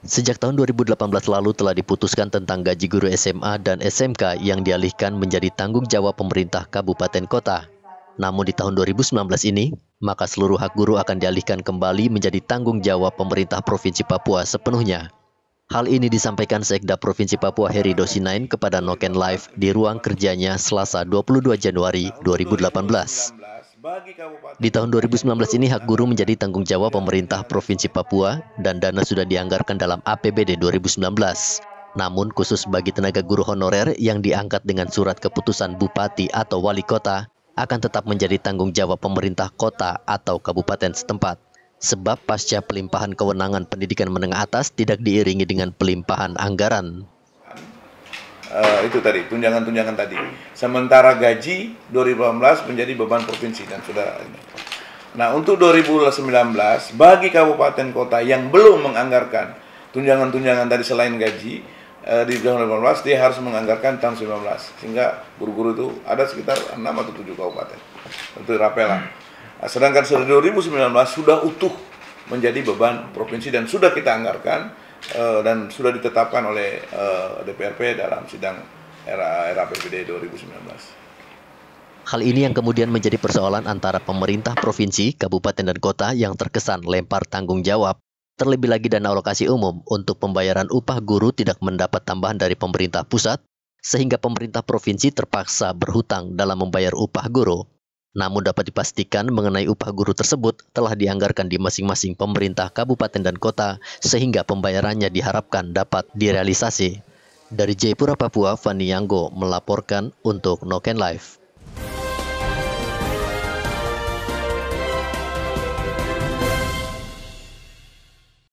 Sejak tahun 2018 lalu telah diputuskan tentang gaji guru SMA dan SMK yang dialihkan menjadi tanggung jawab pemerintah kabupaten kota. Namun di tahun 2019 ini, maka seluruh hak guru akan dialihkan kembali menjadi tanggung jawab pemerintah Provinsi Papua sepenuhnya. Hal ini disampaikan Sekda Provinsi Papua Heri Dosinain kepada Noken Live di ruang kerjanya Selasa 22 Januari 2018. Di tahun 2019 ini hak guru menjadi tanggung jawab pemerintah Provinsi Papua dan dana sudah dianggarkan dalam APBD 2019. Namun khusus bagi tenaga guru honorer yang diangkat dengan surat keputusan bupati atau wali kota akan tetap menjadi tanggung jawab pemerintah kota atau kabupaten setempat. Sebab pasca pelimpahan kewenangan pendidikan menengah atas tidak diiringi dengan pelimpahan anggaran uh, itu tadi tunjangan-tunjangan tadi. Sementara gaji 2018 menjadi beban provinsi dan saudara ini. Nah, untuk 2019 bagi kabupaten kota yang belum menganggarkan tunjangan-tunjangan tadi selain gaji uh, di tahun 2018 dia harus menganggarkan tahun 2019 sehingga guru-guru itu ada sekitar 6 atau 7 kabupaten untuk rapelan. Nah, sedangkan 2019 sudah utuh menjadi beban provinsi dan sudah kita anggarkan Eh, dan sudah ditetapkan oleh uh, eh, DPRP dalam sidang era era PPD 2019. Hal ini yang kemudian menjadi persoalan antara pemerintah provinsi, kabupaten, dan kota yang terkesan lempar tanggung jawab. Terlebih lagi dana alokasi umum untuk pembayaran upah guru tidak mendapat tambahan dari pemerintah pusat, sehingga pemerintah provinsi terpaksa berhutang dalam membayar upah guru. Namun dapat dipastikan mengenai upah guru tersebut telah dianggarkan di masing-masing pemerintah kabupaten dan kota sehingga pembayarannya diharapkan dapat direalisasi. Dari Jayapura, Papua, Fani Yanggo melaporkan untuk Noken Life.